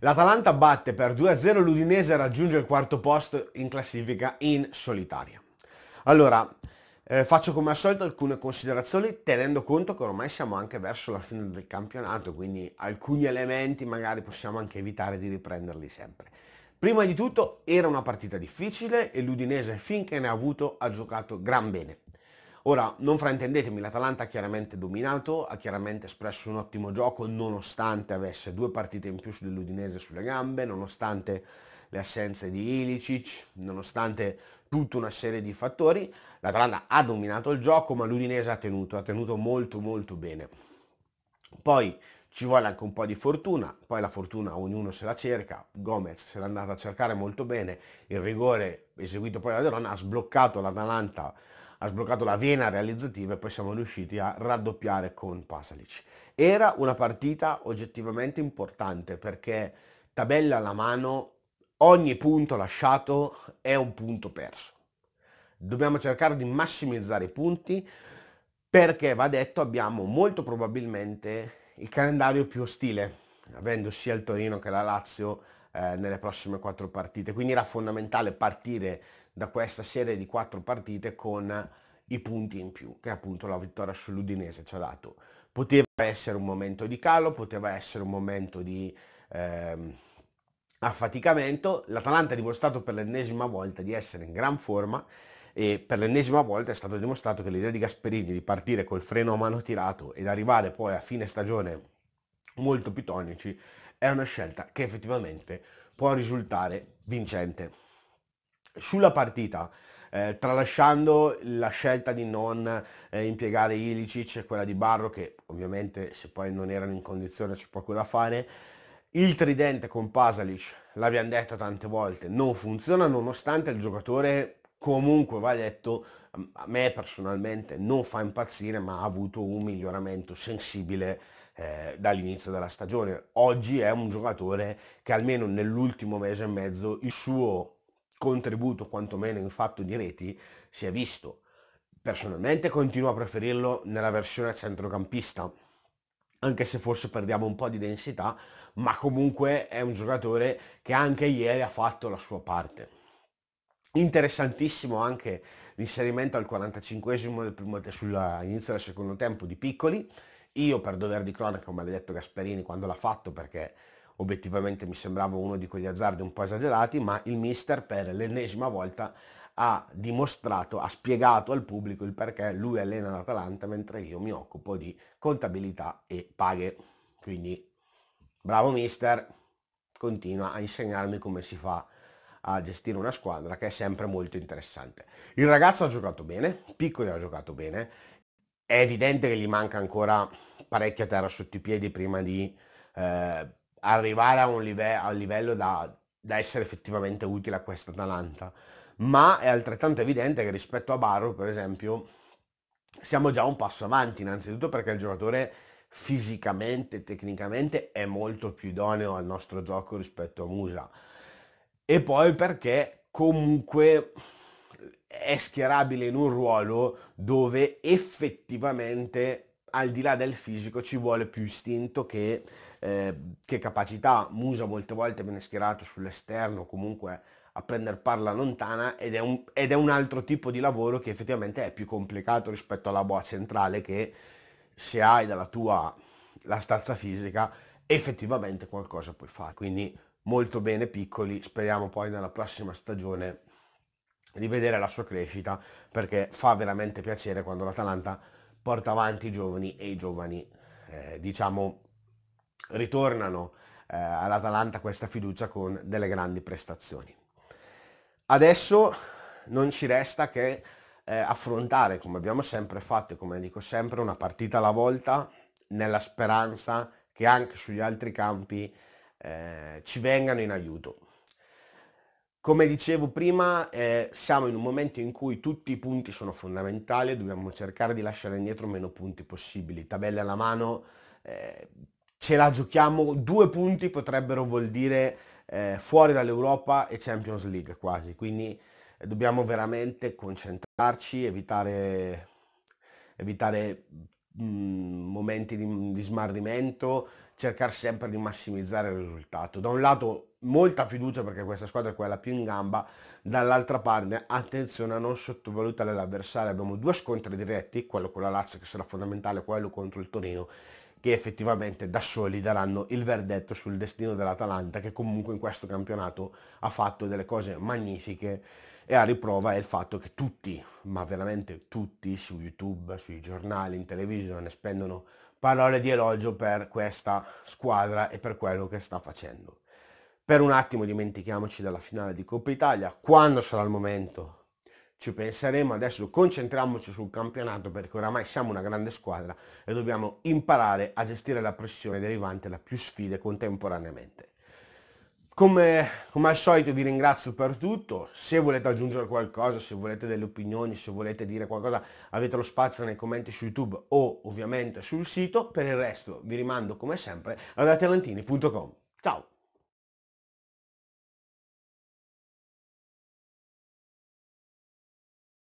L'Atalanta batte per 2-0 l'Udinese e raggiunge il quarto posto in classifica in solitaria. Allora, eh, faccio come al solito alcune considerazioni tenendo conto che ormai siamo anche verso la fine del campionato, quindi alcuni elementi magari possiamo anche evitare di riprenderli sempre. Prima di tutto era una partita difficile e l'Udinese finché ne ha avuto ha giocato gran bene. Ora, non fraintendetemi, l'Atalanta ha chiaramente dominato, ha chiaramente espresso un ottimo gioco, nonostante avesse due partite in più dell'Udinese sulle gambe, nonostante le assenze di Ilicic, nonostante tutta una serie di fattori, l'Atalanta ha dominato il gioco, ma l'Udinese ha tenuto, ha tenuto molto molto bene. Poi ci vuole anche un po' di fortuna, poi la fortuna ognuno se la cerca, Gomez se l'è andata a cercare molto bene, il rigore eseguito poi da Verona ha sbloccato l'Atalanta ha sbloccato la vena realizzativa e poi siamo riusciti a raddoppiare con Pasalic. Era una partita oggettivamente importante perché tabella alla mano, ogni punto lasciato è un punto perso. Dobbiamo cercare di massimizzare i punti perché, va detto, abbiamo molto probabilmente il calendario più ostile, avendo sia il Torino che la Lazio eh, nelle prossime quattro partite. Quindi era fondamentale partire da questa serie di quattro partite con i punti in più che appunto la vittoria sull'Udinese ci ha dato. Poteva essere un momento di calo, poteva essere un momento di ehm, affaticamento, l'Atalanta ha dimostrato per l'ennesima volta di essere in gran forma e per l'ennesima volta è stato dimostrato che l'idea di Gasperini di partire col freno a mano tirato ed arrivare poi a fine stagione molto pitonici è una scelta che effettivamente può risultare vincente. Sulla partita, eh, tralasciando la scelta di non eh, impiegare Ilicic e quella di Barro, che ovviamente se poi non erano in condizione c'è poco da fare, il tridente con Pasalic, l'abbiamo detto tante volte, non funziona nonostante il giocatore comunque va detto a me personalmente non fa impazzire ma ha avuto un miglioramento sensibile eh, dall'inizio della stagione. Oggi è un giocatore che almeno nell'ultimo mese e mezzo il suo contributo quantomeno in fatto di reti si è visto. Personalmente continuo a preferirlo nella versione centrocampista, anche se forse perdiamo un po' di densità, ma comunque è un giocatore che anche ieri ha fatto la sua parte. Interessantissimo anche l'inserimento al 45esimo del primo, sulla, sull'inizio del secondo tempo di Piccoli. Io per dover di cronaca, come ha detto Gasperini quando l'ha fatto, perché obiettivamente mi sembrava uno di quegli azzardi un po' esagerati, ma il mister per l'ennesima volta ha dimostrato, ha spiegato al pubblico il perché lui allena l'Atalanta mentre io mi occupo di contabilità e paghe. Quindi bravo mister, continua a insegnarmi come si fa a gestire una squadra che è sempre molto interessante. Il ragazzo ha giocato bene, Piccoli ha giocato bene, è evidente che gli manca ancora parecchia terra sotto i piedi prima di eh, arrivare a un, live- a un livello da, da, essere effettivamente utile a questa Atalanta, ma è altrettanto evidente che rispetto a Barro, per esempio, siamo già un passo avanti, innanzitutto perché il giocatore fisicamente, tecnicamente è molto più idoneo al nostro gioco rispetto a Musa. E poi perché comunque è schierabile in un ruolo dove effettivamente al di là del fisico ci vuole più istinto che, eh, che capacità. Musa molte volte viene schierato sull'esterno, comunque a prendere parla lontana ed è, un, ed è, un, altro tipo di lavoro che effettivamente è più complicato rispetto alla boa centrale che se hai dalla tua la stazza fisica effettivamente qualcosa puoi fare. Quindi molto bene piccoli, speriamo poi nella prossima stagione di vedere la sua crescita perché fa veramente piacere quando l'Atalanta porta avanti i giovani e i giovani, eh, diciamo, ritornano eh, all'Atalanta questa fiducia con delle grandi prestazioni. Adesso non ci resta che eh, affrontare, come abbiamo sempre fatto e come dico sempre, una partita alla volta nella speranza che anche sugli altri campi eh, ci vengano in aiuto. Come dicevo prima, eh, siamo in un momento in cui tutti i punti sono fondamentali, e dobbiamo cercare di lasciare indietro meno punti possibili. Tabelle alla mano, eh, ce la giochiamo, due punti potrebbero vuol dire eh, fuori dall'Europa e Champions League quasi, quindi eh, dobbiamo veramente concentrarci, evitare, evitare mh, mm, momenti di, di smarrimento, cercare sempre di massimizzare il risultato. Da un lato molta fiducia perché questa squadra è quella più in gamba, dall'altra parte attenzione a non sottovalutare l'avversario, abbiamo due scontri diretti, quello con la Lazio che sarà fondamentale, quello contro il Torino che effettivamente da soli daranno il verdetto sul destino dell'Atalanta che comunque in questo campionato ha fatto delle cose magnifiche e a riprova è il fatto che tutti, ma veramente tutti su YouTube, sui giornali, in televisione spendono parole di elogio per questa squadra e per quello che sta facendo. Per un attimo dimentichiamoci della finale di Coppa Italia, quando sarà il momento ci penseremo, adesso concentriamoci sul campionato perché oramai siamo una grande squadra e dobbiamo imparare a gestire la pressione derivante da più sfide contemporaneamente. Come, come, al solito vi ringrazio per tutto, se volete aggiungere qualcosa, se volete delle opinioni, se volete dire qualcosa avete lo spazio nei commenti su YouTube o ovviamente sul sito, per il resto vi rimando come sempre ad atalantini.com. Ciao!